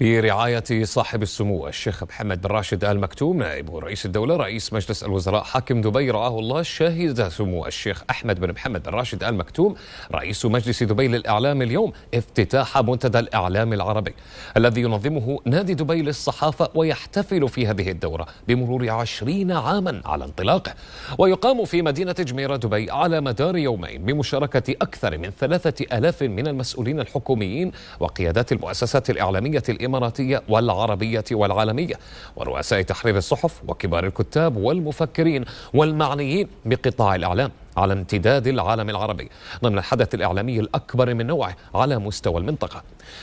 برعاية صاحب السمو الشيخ محمد بن راشد آل مكتوم نائب رئيس الدولة رئيس مجلس الوزراء حاكم دبي رعاه الله شهد سمو الشيخ أحمد بن محمد بن راشد آل مكتوم رئيس مجلس دبي للإعلام اليوم افتتاح منتدى الإعلام العربي الذي ينظمه نادي دبي للصحافة ويحتفل في هذه الدورة بمرور عشرين عاما على انطلاقه ويقام في مدينة جميرة دبي على مدار يومين بمشاركة أكثر من ثلاثة ألاف من المسؤولين الحكوميين وقيادات المؤسسات الإعلامية الإماراتية الإماراتية والعربية والعالمية ورؤساء تحرير الصحف وكبار الكتاب والمفكرين والمعنيين بقطاع الإعلام على امتداد العالم العربي ضمن الحدث الإعلامي الأكبر من نوعه على مستوى المنطقة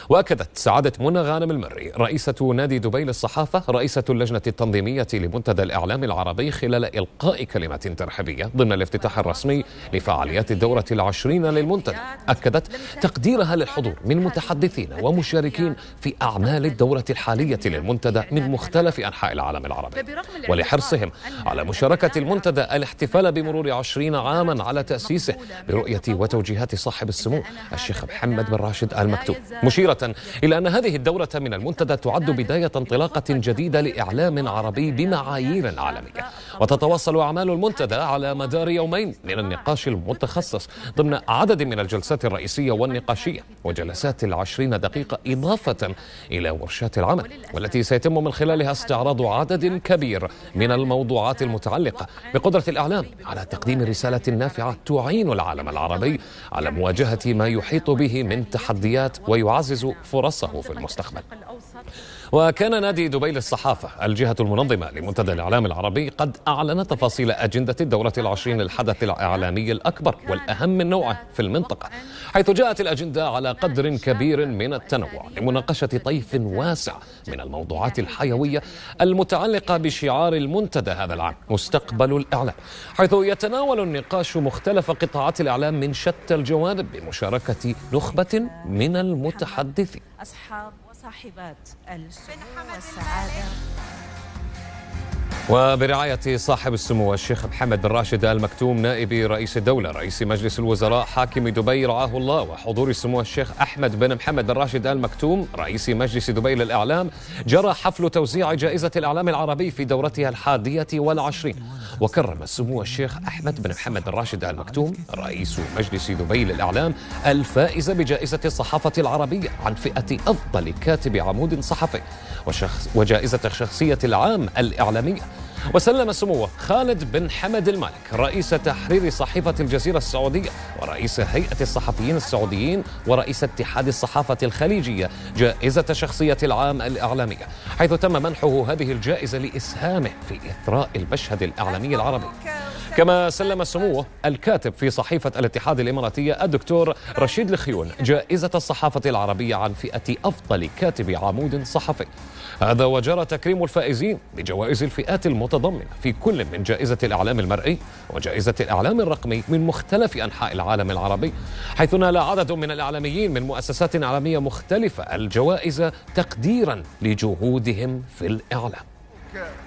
وأكدت سعادة منى غانم المري رئيسة نادي دبي للصحافة رئيسة اللجنة التنظيمية لمنتدى الإعلام العربي خلال إلقاء كلمة ترحيبية ضمن الافتتاح الرسمي لفعاليات الدورة العشرين للمنتدى أكدت تقديرها للحضور من متحدثين ومشاركين في أعمال الدورة الحالية للمنتدى من مختلف أنحاء العالم العربي ولحرصهم على مشاركة المنتدى الاحتفال بمرور عشرين عام عاما على تأسيسه برؤية وتوجيهات صاحب السمو الشيخ محمد بن راشد آل مكتوم مشيرة إلى أن هذه الدورة من المنتدى تعد بداية انطلاقة جديدة لإعلام عربي بمعايير عالمية وتتواصل أعمال المنتدى على مدار يومين من النقاش المتخصص ضمن عدد من الجلسات الرئيسية والنقاشية وجلسات العشرين دقيقة إضافة إلى ورشات العمل والتي سيتم من خلالها استعراض عدد كبير من الموضوعات المتعلقة بقدرة الإعلام على تقديم رسالة نافعة تعين العالم العربي على مواجهة ما يحيط به من تحديات ويعزز فرصه في المستقبل وكان نادي دبي للصحافة الجهة المنظمة لمنتدى الإعلام العربي قد أعلن تفاصيل أجندة الدورة العشرين للحدث الإعلامي الأكبر والأهم من نوعه في المنطقة حيث جاءت الأجندة على قدر كبير من التنوع لمناقشة طيف واسع من الموضوعات الحيوية المتعلقة بشعار المنتدى هذا العام مستقبل الإعلام حيث يتناول النقاش نقاش مختلف قطاعات الإعلام من شتى الجوانب بمشاركة نخبة من المتحدثين أصحاب وصاحبات السعادة وبرعاية صاحب السمو الشيخ محمد بن راشد آل مكتوم نائب رئيس الدولة رئيس مجلس الوزراء حاكم دبي رعاه الله وحضور سمو الشيخ أحمد بن محمد بن راشد آل مكتوم رئيس مجلس دبي للإعلام جرى حفل توزيع جائزة الإعلام العربي في دورتها الحادية والعشرين وكرم السمو الشيخ أحمد بن محمد بن راشد آل مكتوم رئيس مجلس دبي للإعلام الفائز بجائزة الصحافة العربية عن فئة أفضل كاتب عمود صحفي وجائزة الشخصية العام الإعلامية وسلم سموه خالد بن حمد المالك رئيس تحرير صحيفة الجزيرة السعودية ورئيس هيئة الصحفيين السعوديين ورئيس اتحاد الصحافة الخليجية جائزة شخصية العام الإعلامية حيث تم منحه هذه الجائزة لإسهامه في إثراء المشهد الإعلامي العربي كما سلم سموه الكاتب في صحيفة الاتحاد الإماراتية الدكتور رشيد الخيون جائزة الصحافة العربية عن فئة أفضل كاتب عمود صحفي هذا وجرى تكريم الفائزين بجوائز الفئات المتضمنة في كل من جائزة الإعلام المرئي وجائزة الإعلام الرقمي من مختلف أنحاء العالم العربي حيث نال عدد من الإعلاميين من مؤسسات إعلامية مختلفة الجوائز تقديرا لجهودهم في الإعلام